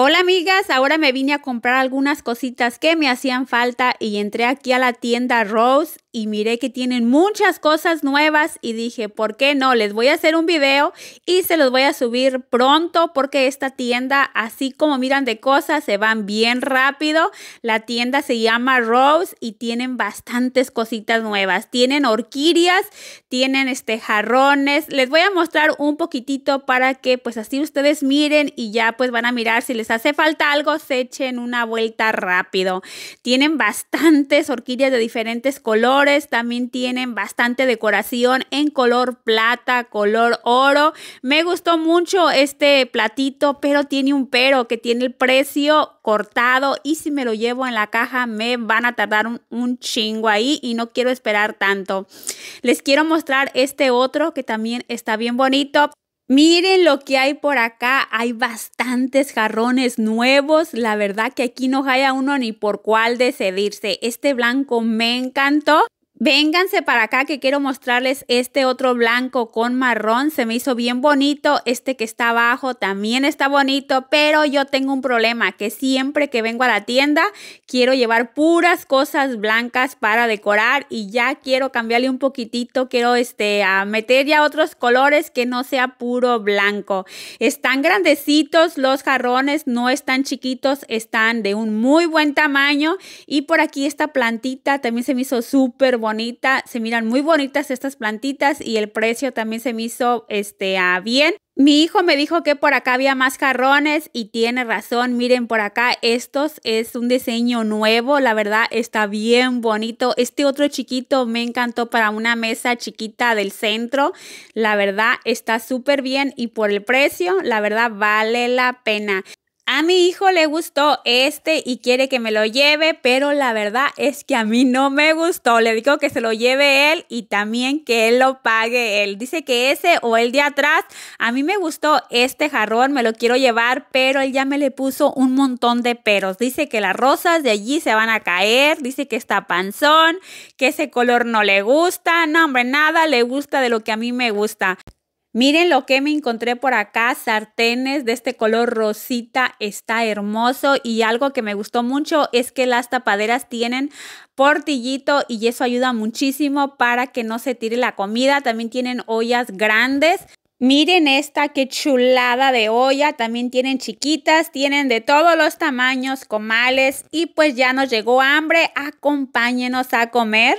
Hola amigas, ahora me vine a comprar algunas cositas que me hacían falta y entré aquí a la tienda Rose y miré que tienen muchas cosas nuevas y dije, ¿por qué no? Les voy a hacer un video y se los voy a subir pronto porque esta tienda, así como miran de cosas, se van bien rápido. La tienda se llama Rose y tienen bastantes cositas nuevas. Tienen orquídeas, tienen este jarrones. Les voy a mostrar un poquitito para que pues así ustedes miren y ya pues van a mirar si les hace falta algo, se echen una vuelta rápido. Tienen bastantes orquídeas de diferentes colores también tienen bastante decoración en color plata, color oro. Me gustó mucho este platito, pero tiene un pero que tiene el precio cortado y si me lo llevo en la caja me van a tardar un, chingo ahí y no quiero esperar tanto. Les quiero mostrar este otro que también está bien bonito. Miren lo que hay por acá, hay bastantes jarrones nuevos, la verdad que aquí no haya uno ni por cuál decidirse. Este blanco me encantó Vénganse para acá que quiero mostrarles este otro blanco con marrón. Se me hizo bien bonito. Este que está abajo también está bonito, pero yo tengo un problema que siempre que vengo a la tienda quiero llevar puras cosas blancas para decorar y ya quiero cambiarle un poquitito. Quiero este, a meter ya otros colores que no sea puro blanco. Están grandecitos los jarrones, no están chiquitos, están de un muy buen tamaño. Y por aquí esta plantita también se me hizo súper bonita se miran muy bonitas estas plantitas y el precio también se me hizo este, a bien. Mi hijo me dijo que por acá había más jarrones y tiene razón. Miren por acá, estos es un diseño nuevo, la verdad está bien bonito. Este otro chiquito me encantó para una mesa chiquita del centro. La verdad está súper bien y por el precio, la verdad vale la pena a mi hijo le gustó este y quiere que me lo lleve, pero la verdad es que a mí no me gustó. Le digo que se lo lleve él y también que él lo pague él. Dice que ese o el de atrás, a mí me gustó este jarrón, me lo quiero llevar, pero él ya me le puso un montón de peros. Dice que las rosas de allí se van a caer, dice que está panzón, que ese color no le gusta. No, hombre, nada le gusta de lo que a mí me gusta. Miren lo que me encontré por acá, sartenes de este color rosita, está hermoso y algo que me gustó mucho es que las tapaderas tienen portillito y eso ayuda muchísimo para que no se tire la comida. También tienen ollas grandes. Miren esta, qué chulada de olla. También tienen chiquitas, tienen de todos los tamaños, comales. Y pues ya nos llegó hambre. Acompáñenos a comer.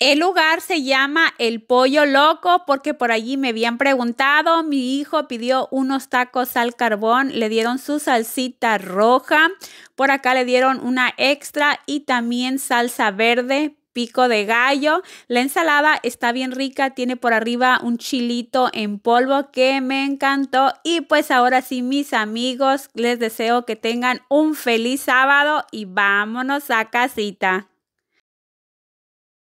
El lugar se llama El Pollo Loco porque por allí me habían preguntado, mi hijo pidió unos tacos al carbón, le dieron su salsita roja, por acá le dieron una extra y también salsa verde, pico de gallo. La ensalada está bien rica, tiene por arriba un chilito en polvo que me encantó. Y pues ahora sí, mis amigos, les deseo que tengan un feliz sábado y vámonos a casita.